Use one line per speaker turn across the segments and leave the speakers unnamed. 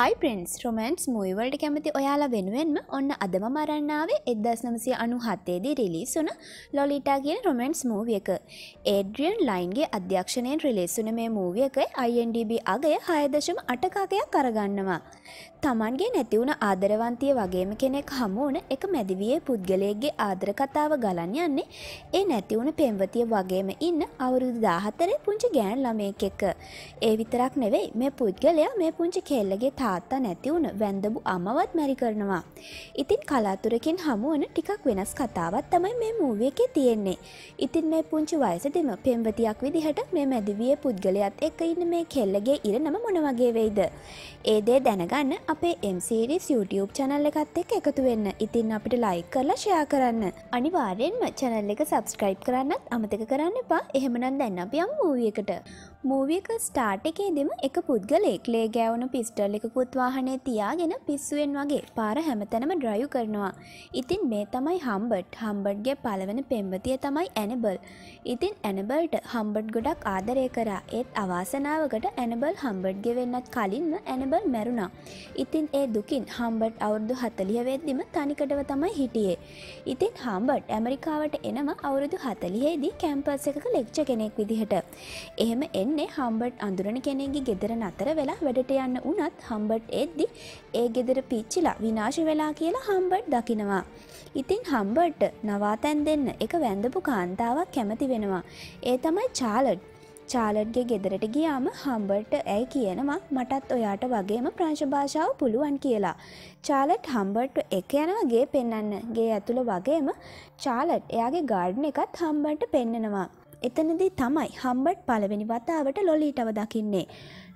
හයි ප්‍රන්ස් romance මූවිවලට කැමති ඔයාලා වෙනුවෙන්ම ඔන්න අදම මරන්නාවේ එදස් නමසය අනු හත්තේදී රිලිස් වන ලොලිටා කියෙන රොමන්ස් මූවියක ඒඩ්‍රියන් ලයින්ගේ අධ්‍යක්ෂණයෙන් රිලේස්සුන මේ මූවියකයි අයින්ඩB අගේ හයදශම අටකාකයක් කරගන්නවා. තමන්ගේ නැතිවුණ ආදරවන්තිය වගේම කෙනෙක් හමුවන එක මැදිවියේ පුද්ගලයක්ගේ ආදරකතාව ගලන් යන්නේ ඒ නැතිවුණ පෙම්වතිය වගේම ඉන්න අවුරුදු දාහතරේ පුංචි ගෑන් ළමයෙක් එක. ඒ විතරක් නෙවෙයි මේ පුද්ගලයා මේ පුංචි කෙල්ලගේ තාත්තා නැතිවුණ වැන්දබු අමවත් මැරි කරනවා. ඉතින් කලාතුරකින් හමුවන ටිකක් වෙනස් කතාවත් තමයි මේ මූුවකේ තියෙන්නේ. ඉතින් මේ පුංචි වයසදිම පෙම්වතියක් විදිහට මේ මැදිවිය පුද්ගලයක්ත් එක ඉන්න මේ කෙල්ලගේ ඉරනම මොනවගේ වෙයිද. ඒදේ දැනගන්න අපේ MCරිස් YouTube චනල්ල එකත් එක් එකතු වෙන්න ඉතින් අපිට ලයි කරලා ෂයා කරන්න. අනිවාරයෙන්ම චනල්ල එක සබස්ක්‍රයිප් කරන්නත් අමතක කරන්න එපා එහෙමනන් දැන්න අපියම් මූවියකට. මූවියක ස්ටාර්ට් එකේදම එක පුද්ගලෙක් ලේ ගෑවුණු පිස්ටල් එක සුපුත් වාහනේ තියාගෙන පිස්සුවෙන් වගේ පාර හැමතැනම ඩ්‍රයු කරනවා. ඉතින් මේ තමයි හම්බට් හම්බට්ගේ පළවෙන පෙම්වතිය තමයි ඇනබල්. ඉතින් ඇනබල්ට හම්බට් ගොඩක් ආදරය කරා ඒත් අවාසනාවකට ඇනබල් හම්බට්ගේ වෙන්නත් කලින්ම ඇනබල් මැරුණා. ඉතින් ඒ දුකින් හම්බට් අවුරුදු හතලිය වෙද්දිම තනිකටව තමයි හිටියේ. ඉතින් හම්බට් ඇමරිකාවට එනම අවුරුදු හතලියේදී කැම්පස් එකක ලෙක්්ච කෙනෙක් විදිහට. එහෙම එන්නේ හම්බට් අඳුරණ කෙනෙගේ ගෙදර නතර වෙලා වැඩට යන්න උනත් හම් හම්බට් එද්දි ඒ ගෙදර පිච්චිලා විනාශ වෙලා කියලා හම්බට් දකිනවා. ඉතින් හම්බට්ට නවාතැන් දෙන්න එක වැඳපු කාන්තාවක් කැමති වෙනවා. ඒ තමයි චාලට්. චාලට්ගේ ගෙදරට ගියාම හම්බට ඇයි කියනවා මටත් ඔයාට වගේම ප්‍රංශභාෂාව පුළුවන් කියලා. චාලට් හම්බට් එක යනවාගේ පෙන්න්න ගේ ඇතුළ වගේම චාලට් එයාගේ ගාඩ්න එකත් හම්බට පෙන්නෙනවා. එතනදී තමයි හම්බට් පළවෙනි වතාවට ලොලීටව දකින්නේ.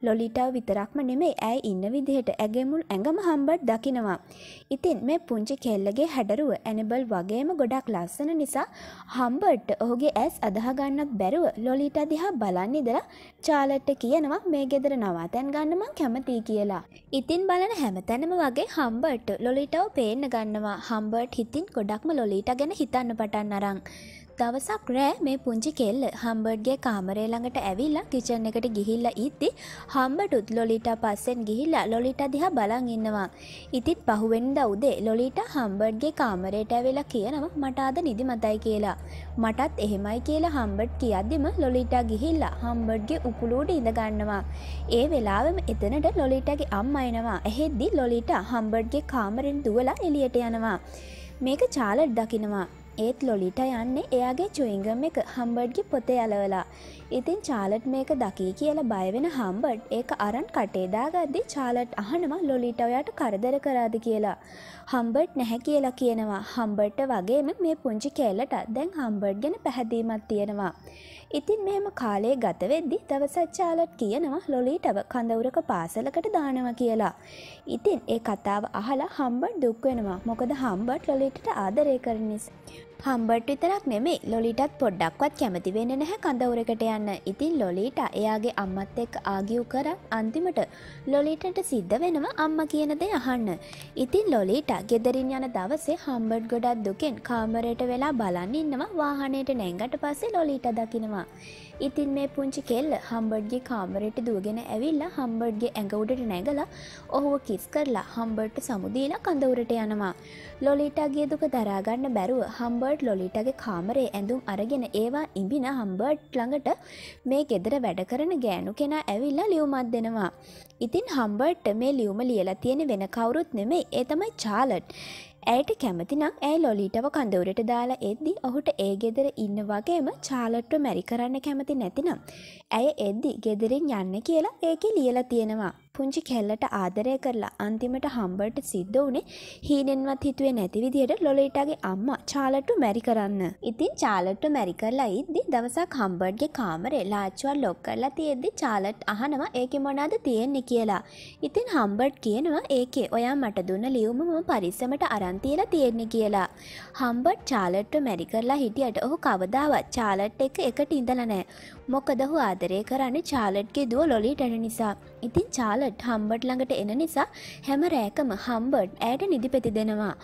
ලොලිටව විතරක්ම නෙමේ ඇයි ඉන්න විදිහට ඇගෙමුල් ඇඟම හම්බට් දකිනවා. ඉතින් මේ පුංචි කෙල්ලගේ හැඩරුව ඇනබල් වගේම ගොඩක් ලස්සන නිසා හම්බට්ට ඔහුගේ ඇස් අදහගන්නත් බැරුව ලොලිට දිහා බලන්න ඉදලා චාලට්ට කියනවා මේ ගෙදර නවා තැන් ගන්නමං කැමතියි කියලා. ඉතින් බලන හැමතැනම වගේ හම්බට් ලොලිටව පේන්න ගන්නවා හම්බට් හිතින් ගොඩක්ම ලොලිට ගැන හිතන්න පටන් අරං. දවසක් රෑ මේ පුංචි කෙල්ල හම්බර්ඩ්ගේ කාමරේ ළඟට ඇවිල්ලා කිචන් එකට ගිහිල්ලා ඉද්දි හම්බට උත් ලොලිටා පස්සෙන් ගිහිල්ලා ලොලිටා දිහා බලන් ඉන්නවා. ඉතින් පහුවෙනිදා උදේ ලොලිටා හම්බර්ඩ්ගේ කාමරයට ඇවිල්ලා කියනවා මට අද නිදිමතයි කියලා. මටත් එහෙමයි කියලා හම්බර්ඩ් කියද්දිම ලොලිටා ගිහිල්ලා හම්බර්ඩ්ගේ උකුලූට ඉඳ ගන්නවා. ඒ වෙලාවෙම එතනට ලොලිටාගේ අම්මා එනවා. එහෙද්දි ලොලිටා හම්බර්ඩ්ගේ කාමරෙන් දුවලා එළියට යනවා. මේක චාලට් දකිනවා. ඒත් ලොලිට යන්නේ එයාගේ චුයිංගම් එක හම්බඩ්ගි පොතේ අලවලා. ඉතින් චාලට් මේක දකී කියලා බයවෙන හම්බඩ් ඒක අරන් කටේදාගද්දි චාලට් අහනවා ලොලිට ඔයාට කරදර කරාද කියලා. හම්බඩ් නැහැ කියලා කියනවා හම්බඩ්ට වගේම මේ පුංචි කෙල්ලට දැන් හම්බඩ් ගැන පැහැදීමක් තියෙනවා. ඉතින් මෙහෙම කාලේ ගතවෙද්දි දවසත් චාලට් කියනවා ලොලිටව කඳවුරක පාසලකට දානවා කියලා. ඉතින් ඒ කතාව අහලා හම්බඩ් දුක් වෙනවා මොකද හම්බඩ් ලොලිට ආදරය කරනිස්. හම්බට් විතරක් නෙමේ ලොලිටත් පොඩ්ඩක්වත් කැමතිවෙන්න නැහැ කඳවුරකට යන්න ඉතින් ලොලීට එයාගේ අම්මත් එක් ආගියව් කර අන්තිමට ලොලිටට සිද්ධ වෙනවා අම්ම කියනද අහන්න. ඉතින් ලොලීට ගෙදරින් යන දවසේ හම්බට් ගොඩක් දුකෙන් කාමරයට වෙලා බලන්න ඉන්නවා වාහනයට නැංගට පස්සේ ලොලීට දකිනවා. ඉතින් මේ පුංචි කෙල්ල හම්බඩ්ගේ කාමරයට දුවගෙන ඇවිල්ලා හම්බඩ්ගේ ඇඟවුඩට නැගලා ඔහුව කිස් කරලා හම්බට්ට සමුදීලා කඳවුරට යනවා. ලොලිටගේ දුක දරාගන්න බැරුව හම්බ හම්බර්ඩ් ලොලිටගේ කාමරේ ඇඳුම් අරගෙන ඒවා ඉඹින හම්බර්ඩ් ළඟට මේ ගෙදර වැඩ කරන ගෑනු කෙනා ඇවිල්ලා ලියුමත් දෙනවා. ඉතින් හම්බර්ට්ට මේ ලියුම ලියලා තියෙන වෙන කවුරුත් නෙමේ ඒ තමයි චාලට්. ඇයට කැමතිනම් ඇයි ලොලීටව කඳවුරට දාලා එද්දි ඔහුට ඒ ගෙදර ඉන්න වගේම චාලට්ව මැරි කරන්න කැමති නැතිනම්. ඇය එද්දි ගෙදරින් යන්න කියලා ඒකෙ ලියලා තියෙනවා. පුංචි කෙල්ලට ආදරය කරලා අන්තිමට හම්බර්ට සිද්ධ වනේ හීනෙන්වත් හිතුවේ නැති විදිහට ලොලේටගේ අම්මා චාලට්ටු මැරි කරන්න. ඉතින් චාලට්ටු මැරි කරලා ඉද්දි දවසක් හම්බර්ඩ්ගේ කාමරේ ලාච්චුවල් ලොක් කරලා තියෙද්දි චාලට් අහනවා ඒක මොනාද තියෙන්නේ කියලා. ඉතින් හම්බර්ඩ් කියනවා ඒකේ ඔයා මට දුන්න ලියුම මම පරිස්සමට අරන්තියලා තියෙන්නේ කියලා. හම්බට් චාලට්ට මැරි කරලා හිටියට ඔහු කවදාවත් චාලට් එක එකට ඉඳලනෑ. මොකදහු ආදරය කරන්න චාලට්ගේ දුව ලොලිටට නිසා. ඉතින් චාලට් හම්බට් ළඟට එන නිසා හැම රෑකම හම්බට් ඇයට නිදිපෙති දෙනවා.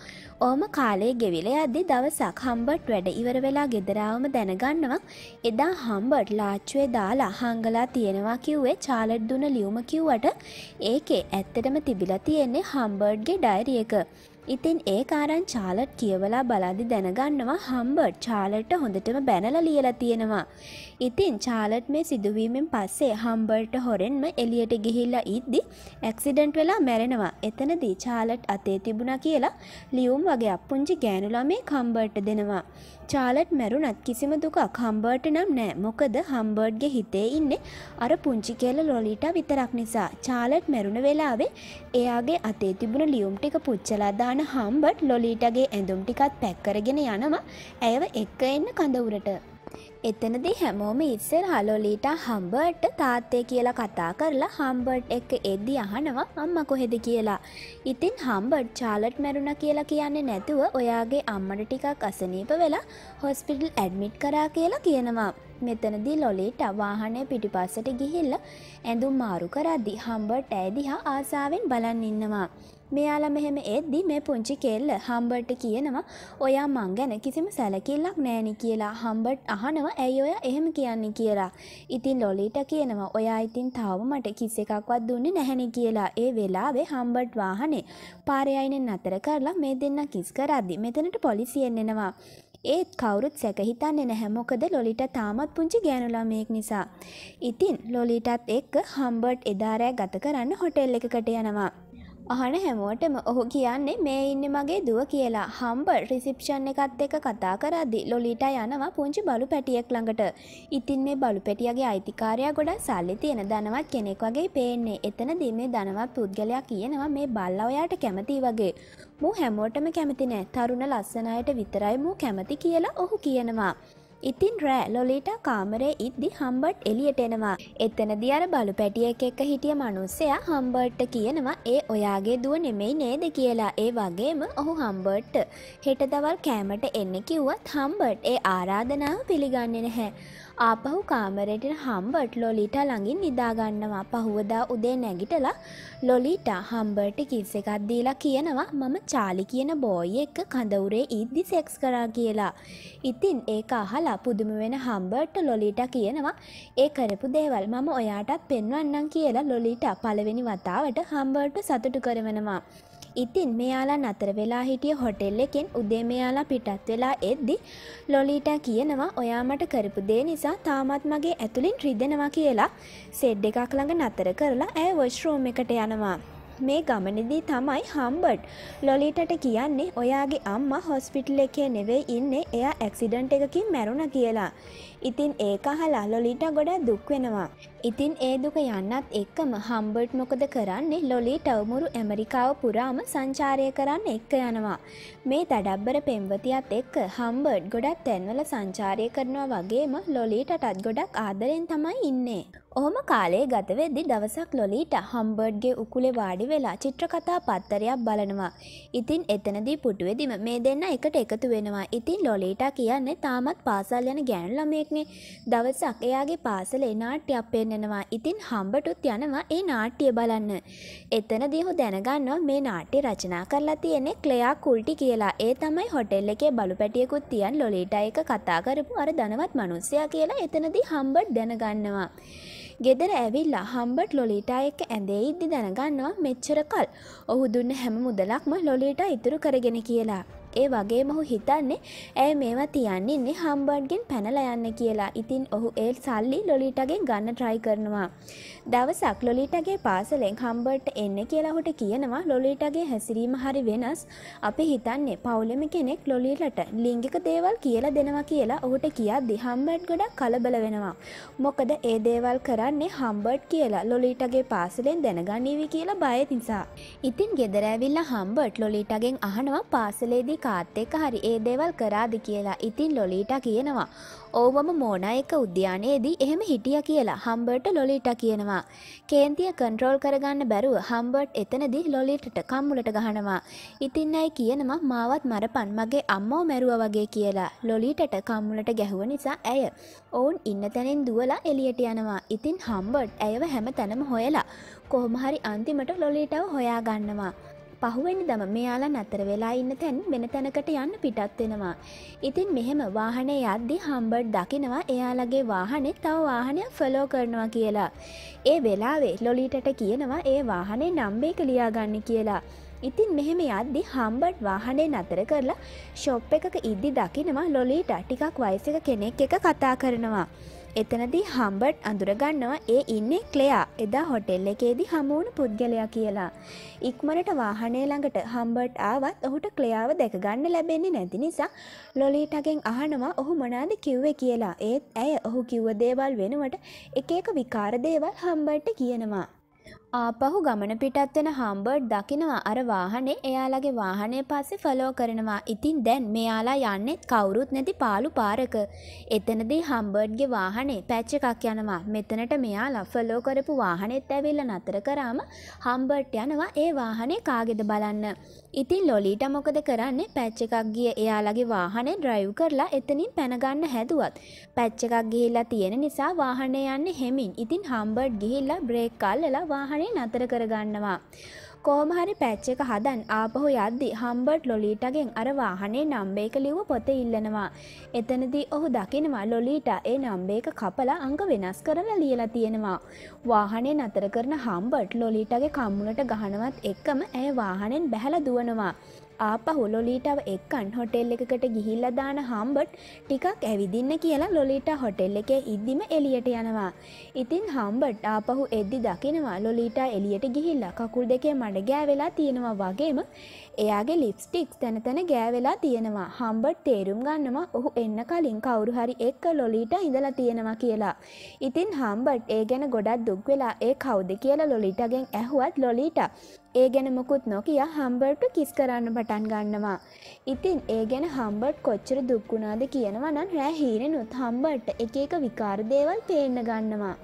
ඕම කාලේ ගෙවිල යද්දි දවසක් හම්බට් වැඩ ඉවර වෙලා ගෙදරාවම දැනගන්නවා එදා හම්බට් ලාච්චුවේ දාලා හංගලා තියෙනවා කිව්වේ චාලට් දුන ලියුම කිව්වට ඒකේ ඇත්තටම තිබිලා තියෙන්නේ හම්බර්ඩ්ගේ ඩයිරියක. ඉතින් ඒ කාරන් චාලට් කියවලා බලදි දැනගන්නවා හම්බට් චාලට්ට හොඳටම බැනල ලියලා තියෙනවා. ඉතින් චාලට් මේ සිදුවීමෙන් පස්සේ හම්බර්ට හොරෙන්ම එලියට ගිහිල්ලා ඉද්දි ඇක්සිඩන්ට් වෙලා මැරෙනවා එතනදී චාලට් අතේ තිබුණ කියලා ලියුම් වගේ අපපුංචි ගෑනුලා මේ කම්බර්ට දෙනවා. චාලට් මැරුණත් කිසිම දුකක් හම්බර්ට නම් නෑ මොකද හම්බර්ඩ්ගේ හිතේ ඉන්නේ අර පුංචි කියල ලොලිට විතරක් නිසා චාලට් මැරුණ වෙලාවේ එයාගේ අතේ තිබුණ ලියුම් ටික පුච්චලා දාන හම්බට් ලොලීටගේ ඇඳුම් ටිකත් පැක්කරගෙන යනවා ඇයව එක්ක එන්න කඳවුරට එතනදි හැමෝම ඉස්සර හලෝලීට හම්බර්ට් තාත්තය කියලා කතා කරලා හම්බර්ට් එක එද්දි අහනවා අම්ම කොහෙද කියලා. ඉතින් හම්බර්ට් චාලට් මැරුණ කියලා කියන්නේ නැතුව ඔයාගේ අම්මට ටිකක් අසනීප වෙලා හොස්පිටල් ඇඩ්මිට් කරා කියලා කියනවා. මෙතනදී ලොලීට වාහනය පිටිපස්සට ගිහිල්ල ඇඳුම් මාරු කරද්දි හම්බර්ට් ඇදිහා ආසාවෙන් බලන් ඉන්නවා. මෙයාලා මෙහෙම එද්දි මේ පුංචි කෙල්ල හම්බර්ට කියනවා ඔයා මං ගැන කිසිම සැලකිල්ලක් නෑනි කියලා හම්බර්ට් අහනවා ඇයි ඔයා එහෙම කියන්නේ කියලා. ඉතින් ලොලීට කියනවා ඔයා ඉතින් තාම මට කිස් එකක්වත් දුන්නේ නැහැනි කියලා. ඒ වෙලාවේ හම්බර්ට් වාහනේ පාරේ අයිනෙන් නතර කරලා මේ දෙන්න කිස් කරද්දි මෙතනට පොලිසියෙන් එනවා. ඒත් කවුරුත් සැකහිතන්නේ නැහැ මොකද ලොලිට තාමත් පුංචි ගෑනු ළමයෙක් නිසා. ඉතින් ලොලිටත් එක්ක හම්බර්ට් එදා රෑ ගත කරන්න හොටෙල් එකකට යනවා. අහන හැමෝටම ඔහු කියන්නේ මේ ඉන්න මගේ දුව කියලා හම්බර් රිසිප්ෂන් එකත් එක කතා කරද්දි ලොලිට යනවා පුංචි බලු පැටියෙක් ළඟට. ඉතින් මේ බලු පැටියගේ අයිතිකාරයා ගොඩක් සල්ලි තියෙන ධනවත් කෙනෙක් වගේ පේන්නේ. එතනදී මේ ධනවත් පුද්ගලයා කියනවා මේ බල්ලා ඔයාට කැමති වගේ. මූ හැමෝටම කැමති නෑ. තරුණ ලස්සන අයට විතරයි මූ කැමති කියලා ඔහු කියනවා. ඉතින් රෑ ලොලීටා කාමරේ ඉද්දි හම්බට් එලියට එනවා. එතනදි අර බලු පැටිය එක්ක හිටිය මනුස්සයා හම්බර්ට්ට කියනවා ඒ ඔයාගේ දුව නෙමෙයි නේද කියලා. ඒ වගේම ඔහු හම්බර්ට්ට හෙට දවල් කෑමට එන්න කිව්වත් හම්බර්ට් ඒ ආරාධනාව පිළිගන්නේ නැහැ. ආපහු කාමරයට හම්බට් ලොලිට ළඟින් නිදාගන්නවා පහුවදා උදේ නැගිටලා ලොලිට හම්බර්ට කිස් එකක් දීලා කියනවා මම චාලි කියන බෝයි එක්ක කඳවුරේ ඉද්දි සෙක්ස් කරා කියලා. ඉතින් ඒක අහලා පුදුම වෙන හම්බර්ට ලොලිට කියනවා ඒ කරපු දේවල් මම ඔයාටත් පෙන්වන්නම් කියලා ලොලිට පළවෙනි වතාවට හම්බර්ට සතුටු කරවනවා. ඉතින් මෙයාලා නතර වෙලා හිටිය හොටෙල් එකෙන් උදේ මෙයාලා පිටත් වෙලා එද්දි ලොලීටා කියනවා ඔයා මට කරපු දේ නිසා තාමත් මගේ ඇතුළින් රිදෙනවා කියලා සෙඩ් එකක් ළඟ නතර කරලා ඇය වොශ්රෝම් එකට යනවා. මේ ගමනදී තමයි හම්බට් ලොලිටට කියන්නේ ඔයාගේ අම්මා හොස්පිටල් එකේ නෙවෙයි ඉන්නේ එයා ඇක්සිඩන්ට් එකකින් මැරුණ කියලා. ඉතින් ඒක අහලා ලොලිට ගොඩක් දුක් වෙනවා. ඉතින් ඒ දුක යන්නත් එක්කම හම්බර්ට් මොකද කරන්නේ ලොලි ටවමුරු ඇමරිකාව පුරාම සංචාරය කරන්න එක්ක යනවා. මේ දඩබ්බර පෙම්වතියත් එක්ක හම්බර්ඩ් ගොඩක් තැන්වල සංචාරය කරනවා වගේම ලොලිටටත් ගොඩක් ආදරෙන් තමයි ඉන්නේ. ඔහොම කාලේ ගතවෙද්දි දවසක් ලොලිට හම්බර්ඩ්ගේ උකුලේ වාඩි වෙලා චිත්‍රකතා පත්තරයක් බලනවා. ඉතින් එතනදී පුටුවෙදිම මේ දෙන්න එකට එකතු වෙනවා. ඉතින් ලොලිට කියන්නේ තාමත් පාසල් යන ගෑනු ළමයෙක් කෙනෙක්නේ. දවසක් එයාගේ පාසලේ නාට්‍යයක් පෙන්නනවා. ඉතින් හම්බටුත් යනවා ඒ නාට්‍යය බලන්න. එතනදී ඔහු දැනගන්නවා මේ නාට්‍ය රචනා කරලා තියෙන්නේ ක්ලෙයා කුල්ටි කියලා. ඒ තමයි හොටෙල් එකේ බලු පැටියෙකුත් තියන් ලොලීටා එක කතා කරපු අර ධනවත් මිනිස්සයා කියලා එතනදී හම්බට් දැනගන්නවා. ගෙදර ඇවිල්ලා හම්බට් ලොලීටා එක්ක ඇඳේ ඉද්දි දැනගන්නවා මෙච්චර කල් ඔහු දුන්න හැම මුදලක්ම ලොලීටා ඉතුරු කරගෙන කියලා. ඒ වගේ මොහු හිතන්නේ ඇය මේවා තියන්නේන්නේ හම්බඩ්ගෙන් පැනලා යන්න කියලා ඉතින් ඔහු ඒ සල්ලි ලොලිටගෙන් ගන්න ට්‍රයි කරනවා. දවසක් ලොලිටගේ පාසලෙන් හම්බර්ට එන්න කියලා හොට කියනවා ලොලිටගේ හැසිරීම හරි වෙනස් අපි හිතන්නේ පවුලෙම කෙනෙක් ලොලිලට ලිංගික දේවල් කියලා දෙනවා කියලා ඔහුට කියද්දි හම්බඩ් ගොඩක් කලබල වෙනවා. මොකද ඒ දේවල් කරන්නේ හම්බර්ට් කියලා ලොලිටගේ පාසලෙන් දැනගන්නීවි කියලා බය නිසා. ඉතින් ගෙදරඇවිල්ල හම්බට් ලොලිටගෙන් අහනවා පාසලේදී කාත් එක හරි ඒ දේවල් කරාද කියලා ඉතින් ලොලීට කියනවා. ඕවම මෝනා එක උද්‍යානයේදී එහෙම හිටිය කියලා හම්බර්ට ලොලිට කියනවා. කේන්තිය කන්ට්‍රෝල් කරගන්න බැරුව හම්බර්ට් එතනදි ලොලිටට කම්මුලට ගහනවා. ඉතින් අයි කියනවා මාවත් මරපන් මගේ අම්මෝ මැරුව වගේ කියලා ලොලිටට කම්මුලට ගැහුව නිසා ඇය. ඔවුන් ඉන්න තැනින් දුවලා එලියට යනවා. ඉතින් හම්බර්ට් ඇයව හැම තැනම හොයලා. කොහොමහරි අන්තිමට ලොලිටව හොයා ගන්නවා. පහුවෙනි දම මෙයාලා නතර වෙලා ඉන්න තැන් වෙන තැනකට යන්න පිටත් වෙනවා. ඉතින් මෙහෙම වාහනේ යද්දි හම්බඩ් දකිනවා එයාලගේ වාහනේ තව වාහනයක් ෆලෝ කරනවා කියලා. ඒ වෙලාවේ ලොලීටට කියනවා ඒ වාහනේ නම්බේ කලියාගන්න කියලා. ඉතින් මෙහෙම යද්දි හම්බට් වාහනේ නතර කරලා ශොප් එකක ඉද්දි දකිනවා ලොලීට ටිකක් වයිසක කෙනෙක් එක කතා කරනවා. එතනදී හම්බට් අඳුරගන්නවා ඒ ඉන්නේ ක්ලයා එදා හොටෙල් එකේදී හමුවුණු පුද්ගලයා කියලා. ඉක්මනට වාහනය ළඟට හම්බට් ආවත් ඔහුට ක්ලයාව දැකගන්න ලැබෙන්නේ නැති නිසා ලොලීටගෙන් අහනවා ඔහු මොනාද කිව්වේ කියලා ඒත් ඇය ඔහු කිව්ව දේවල් වෙනුවට එක එක විකාර දේවල් හම්බට්ට කියනවා. ආපහු ගමන පිටත් වෙන හම්බර්ඩ් දකිනවා අර වාහනේ එයාලගේ වාහනය පස්සේ ෆලෝ කරනවා. ඉතින් දැන් මෙයාලා යන්නේ කවුරුත් නැති පාළු පාරක. එතනදී හම්බර්ඩ්ගේ වාහනේ පැච් එකක් යනවා. මෙතනට මෙයාලා ෆලෝ කරපු වාහනේත් ඇවිල්ලා නතර කරාම හම්බර්ඩ් යනවා ඒ වාහනේ කාගේද බලන්න. ඉතින් ලොලීට මොකද කරන්නේ? පැච් එකක් ගිය එයාලගේ වාහනේ ඩ්‍රයිව් කරලා එතනින් පැනගන්න හැදුවත් පැච් එකක් ගිහිල්ලා තියෙන නිසා වාහනේ යන්නේ හෙමින්. ඉතින් හම්බර්ඩ් ගිහිල්ලා බ්‍රේක් අල්ලලා වාහනේ ගානේ නතර කරගන්නවා. කෝමහරි පැච්ච එක හදන් ආපහු යද්දි හම්බට් ලොලීටගෙන් අර වාහනේ නම්බේක ලිව්ව පොත ඉල්ලනවා. එතනදී ඔහු දකිනවා ලොලීට ඒ නම්බේක කපලා අංග වෙනස් කරලා ලියලා තියෙනවා. වාහනේ නතර කරන හම්බට් ලොලීටගේ කම්මුලට ගහනවත් එක්කම ඇය වාහනෙන් බැහැල දුවනවා. ආපහු ලොලීටව එක්කන් හොටෙල් එකකට ගිහිල්ල දාන හම්බට් ටිකක් ඇවිදින්න කියලා ලොලීට හොටෙල් එකේ ඉද්දිම එලියට යනවා. ඉතින් හම්බට් ආපහු එද්දි දකිනවා ලොලීට එලියට ගිහිල්ලා කකුල් දෙකේ මඩ ගෑවෙලා තියෙනවා වගේම එයාගේ ලිප්ස්ටික්ස් තැන තැන ගෑවෙලා තියෙනවා හම්බට් තේරුම් ගන්නවා ඔහු එන්න කලින් කවුරු හරි එක්ක ලොලිට ඉඳලා තියෙනවා කියලා. ඉතින් හම්බට් ඒ ගැන ගොඩක් දුක් වෙලා ඒ කවුද කියලා ලොලිටගෙන් ඇහුවත් ලොලිට ඒ ගැන මොකුත් නොකිය හම්බර්ට කිස් කරන්න පටන් ගන්නවා. ඉතින් ඒ ගැන හම්බට් කොච්චර දුක්ගුණාද කියනවනන් රෑ හීනෙනුත් හම්බට් එක එක විකාරදේවල් පේන්න ගන්නවා.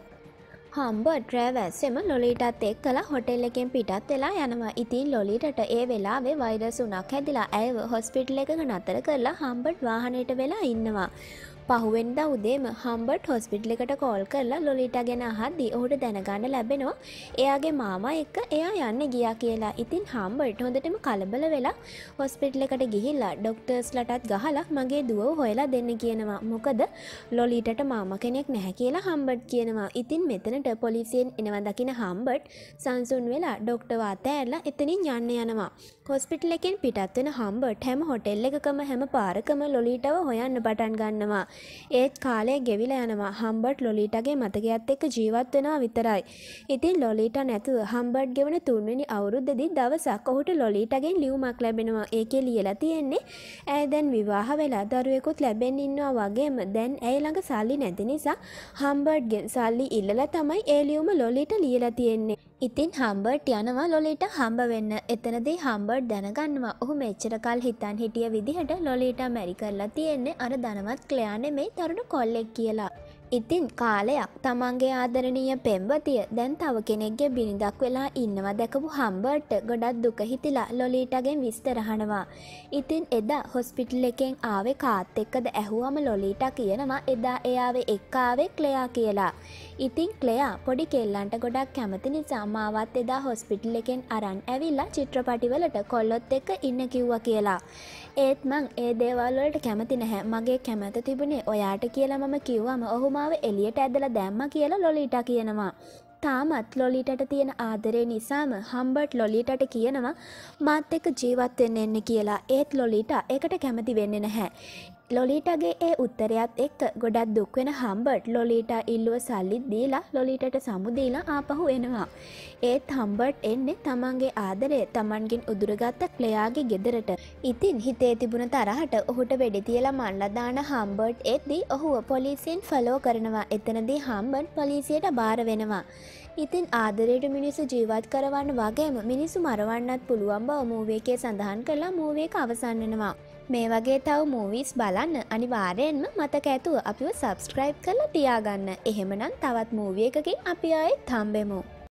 හම්බර්ඩ් රෑවැස්සෙම ලොලීටත් එක් කළ හොටෙල් එකෙන් පිටත් වෙලා යනවා ඉතින් ලොලිටට ඒ වෙලාවේ වෛරසුනක් හැදිලා ඇයව හොස්පිටල් එක නතර කරලා හම්බට් වාහනයට වෙලා ඉන්නවා. පහුවෙන්ද උදේම හම්බට් හොස්පිටලි එකට කෝල් කරලා ලොලිට ගැන හද්දි ඔහුට දැනගන්න ලැබෙනවා එයාගේ මාමා එක්ක එයා යන්න ගියා කියලා ඉතින් හම්බට හොඳටම කලබල වෙලා හොස්පිටල එකට ගිහිල්ලා ඩොක්ටර්ස් ලටත් ගහලා මගේ දුව හොයලා දෙන්න කියනවා මොකද ලොලීටට මාම කෙනෙක් නැහැ කියලා හම්බට් කියනවා ඉතින් මෙතනට පොලිසියෙන් එනවා දකින හම්බට් සංසුන් වෙලා ඩොක්ටවා තෑරලා එතනින් යන්න යනවා හොස්පිටල් එකෙන් පිටත් වෙන හම්බර්ට් හැම හොටෙල් එකකම හැම පාරකම ලොලීටව හොයන්න පටන් ගන්නවා. ඒත් කාලය ගෙවිලා යනවා. හම්බර්ට් ලොලීටගේ මතකයත් එක්ක ජීවත් වෙනවා විතරයි. ඉතින් ලොලීට නැතුව හම්බර්ට් ගෙවන තුන්වෙනි අවුරුද්දේදී දවසක් ඔහුට ලොලීටගෙන් ලියුමක් ලැබෙනවා. ඒකේ ලියලා තියෙන්නේ ඇය දැන් විවාහ වෙලා දරුවෙකුත් ලැබෙන්න ඉන්නවා වගේම දැන් ඇය ළඟ සල්ලි නැති නිසා හම්බර්ට්ගෙන් සල්ලි ඉල්ලලා තමයි ඒ ලියුම ලොලීට ලියලා තියෙන්නේ. ඉතින් හම්බර්ට් යනවා ලොලිට හම්බ වෙන්න එතනදී හම්බර්ට් දැනගන්නවා ඔහු මෙච්චර කල් හිතන් හිටිය විදිහට ලොලිට මැරි කරලා තියෙන්නේ අර දනවත් ක්ලයා නෙමෙයි තරුණ කොල්ලෙක් කියලා ඉතින් කාලයක් තමන්ගේ ආදරණීය පෙම්වතිය දැන් තව කෙනෙක්ගේ බිනිදක් වෙලා ඉන්නවා දැකපු හම්බර්ට ගොඩත් දුක හිතිලා ලොලීටගෙන් විස්තරහනවා. ඉතින් එදා හොස්පිටල් එකෙන් ආවේ කාත් එක්කද ඇහුවම ලොලීට කියනවා එදා එයාවේ එක්කාවේ ක්ලයා කියලා. ඉතින් ක්ලයා පොඩි කෙල්ලන්ට ගොඩක් කැමති නිසා මාවත් එදා හොස්පිටල් එකෙන් අරන් ඇවිල්ලා චිත්‍රපටිවලට කොල්ලොත් එක්ක ඉන්න කිව්වා කියලා. ඒත් මං ඒ දේවල්වලට කැමති නැහැ මගේ කැමැත තිබුණේ ඔයාට කියලා මම කිව්වම ඔහුමාව එලියට ඇදල දැම්ම කියලා ලොලිට කියනවා. තාමත් ලොලිටට තියෙන ආදරේ නිසාම හම්බට් ලොලිටට කියනවා මත් එක ජීවත් වෙන්න එන්න කියලා ඒත් ලොලිට එකට කැමති වෙන්නේ නැහැ. ලොලීටගේ ඒ උත්තරයක්ත් එක්ක ගොඩත් දුක්වෙන හම්බට් ලොලීට ඉල්ලුව සල්ලිත් දීලා ලොලීටට සමුදීලා ආපහු එනවා. ඒත් හම්බට් එන්නේ තමන්ගේ ආදරේ තමන්ගින් උදුරගත්ත ක්ලයාගේ ගෙදරට ඉතින් හිතේ තිබුණ තරහට ඔහුට වැඩි තියලා මල්ලදාන හම්බට් එත්දී ඔහුව පොලිසින් ෆලෝ කරනවා එතනදී හම්බට් පොලිසියට බාර වෙනවා. ඉතින් ආදරයට මිනිසු ජීවත් කරවන්න වගේම මිනිසු මරවන්නත් පුළුවන් බව මූවේකේ සඳහන් කරලා මූවේක අවසන්නනවා. මේ වගේ තව මූවිස් බලන්න අනිවාරයෙන්ම මතක ඇතුව අපිව සබස්ක්‍රයිබ් කල තියාගන්න එහෙමනම් තවත් මූවිය එකකින් අපි අයෙත් තම්බෙමු.